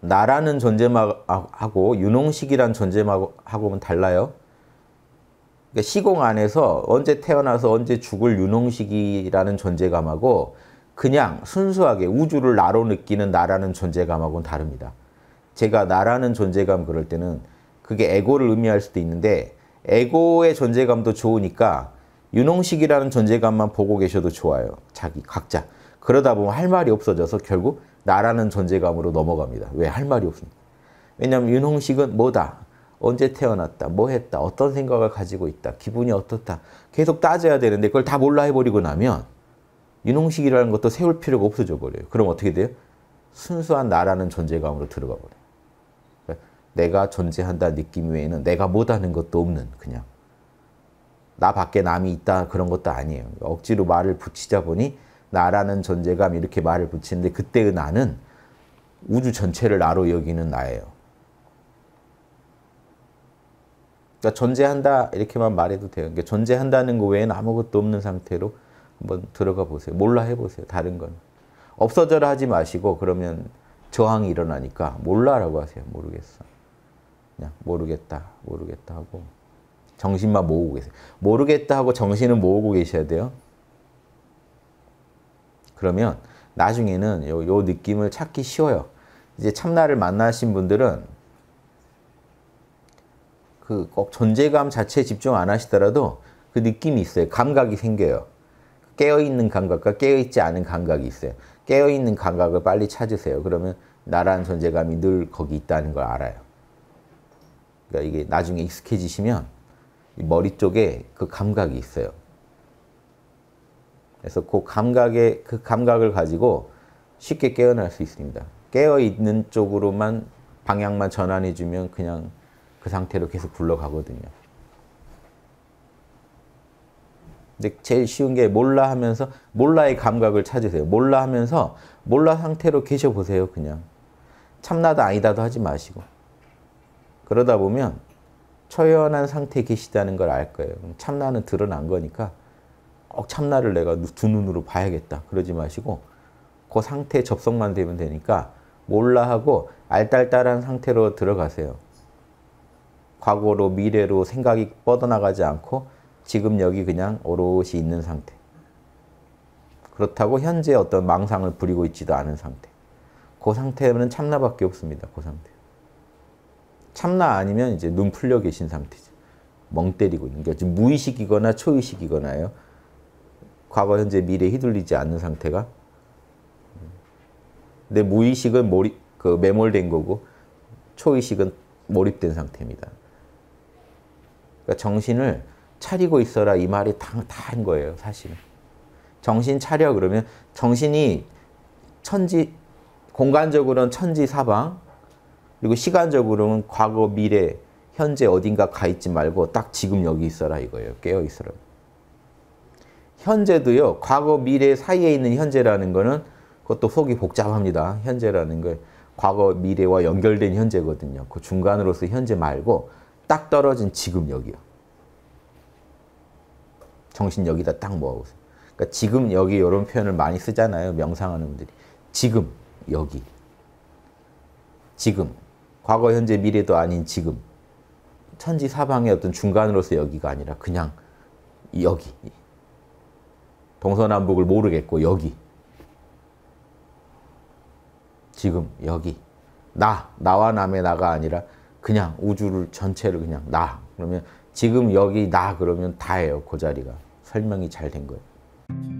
나라는 존재하고 유농식이란 존재하고는 달라요. 그러니까 시공 안에서 언제 태어나서 언제 죽을 유농식이라는 존재감하고 그냥 순수하게 우주를 나로 느끼는 나라는 존재감하고는 다릅니다. 제가 나라는 존재감 그럴 때는 그게 에고를 의미할 수도 있는데 에고의 존재감도 좋으니까 유농식이라는 존재감만 보고 계셔도 좋아요. 자기 각자. 그러다 보면 할 말이 없어져서 결국 나라는 존재감으로 넘어갑니다. 왜? 할 말이 없습니다. 왜냐하면 윤홍식은 뭐다? 언제 태어났다? 뭐 했다? 어떤 생각을 가지고 있다? 기분이 어떻다? 계속 따져야 되는데 그걸 다 몰라 해버리고 나면 윤홍식이라는 것도 세울 필요가 없어져 버려요. 그럼 어떻게 돼요? 순수한 나라는 존재감으로 들어가 버려요. 내가 존재한다 느낌 외에는 내가 못하는 것도 없는 그냥 나 밖에 남이 있다 그런 것도 아니에요. 억지로 말을 붙이자 보니 나라는 존재감 이렇게 말을 붙이는데 그때의 나는 우주 전체를 나로 여기는 나예요. 그러니까 존재한다 이렇게만 말해도 돼요. 그러니까 존재한다는 거 외에는 아무것도 없는 상태로 한번 들어가 보세요. 몰라 해보세요. 다른 건. 없어져라 하지 마시고 그러면 저항이 일어나니까 몰라라고 하세요. 모르겠어. 그냥 모르겠다. 모르겠다 하고 정신만 모으고 계세요. 모르겠다 하고 정신은 모으고 계셔야 돼요. 그러면 나중에는 요, 요 느낌을 찾기 쉬워요. 이제 참나를 만나신 분들은 그꼭 존재감 자체에 집중 안 하시더라도 그 느낌이 있어요. 감각이 생겨요. 깨어있는 감각과 깨어있지 않은 감각이 있어요. 깨어있는 감각을 빨리 찾으세요. 그러면 나라 존재감이 늘 거기 있다는 걸 알아요. 그러니까 이게 나중에 익숙해지시면 머리 쪽에 그 감각이 있어요. 그래서 그 감각의 그 감각을 가지고 쉽게 깨어날 수 있습니다. 깨어 있는 쪽으로만 방향만 전환해 주면 그냥 그 상태로 계속 굴러가거든요. 근데 제일 쉬운 게 몰라 하면서 몰라의 감각을 찾으세요. 몰라 하면서 몰라 상태로 계셔 보세요. 그냥 참나다 아니다도 하지 마시고 그러다 보면 처연한 상태에 계시다는 걸 알 거예요. 참나는 드러난 거니까 참나를 내가 두 눈으로 봐야겠다. 그러지 마시고 그 상태 에 접속만 되면 되니까 몰라 하고 알딸딸한 상태로 들어가세요. 과거로 미래로 생각이 뻗어나가지 않고 지금 여기 그냥 오롯이 있는 상태. 그렇다고 현재 어떤 망상을 부리고 있지도 않은 상태. 그 상태는 참나밖에 없습니다. 그 상태. 참나 아니면 이제 눈 풀려 계신 상태죠. 멍 때리고 있는 게 무의식이거나 초의식이거나요. 과거, 현재, 미래에 휘둘리지 않는 상태가 음. 내 무의식은 몰입, 그 매몰된 거고 초의식은 몰입된 상태입니다. 그러니까 정신을 차리고 있어라 이 말이 다 한 거예요, 사실은. 정신 차려 그러면 정신이 천지 공간적으로는 천지사방 그리고 시간적으로는 과거, 미래, 현재 어딘가 가 있지 말고 딱 지금 여기 있어라 이거예요. 깨어 있어라. 현재도요. 과거, 미래 사이에 있는 현재라는 거는 그것도 속이 복잡합니다. 현재라는 걸 과거, 미래와 연결된 현재거든요. 그 중간으로서 현재 말고 딱 떨어진 지금 여기요. 정신 여기다 딱 모아보세요. 그러니까 지금 여기 이런 표현을 많이 쓰잖아요. 명상하는 분들이. 지금 여기. 지금. 과거, 현재, 미래도 아닌 지금. 천지 사방의 어떤 중간으로서 여기가 아니라 그냥 여기. 동서남북을 모르겠고 여기 지금 여기 나 나와 남의 나가 아니라 그냥 우주를 전체를 그냥 나 그러면 지금 여기 나 그러면 다예요 그 자리가 설명이 잘 된 거예요.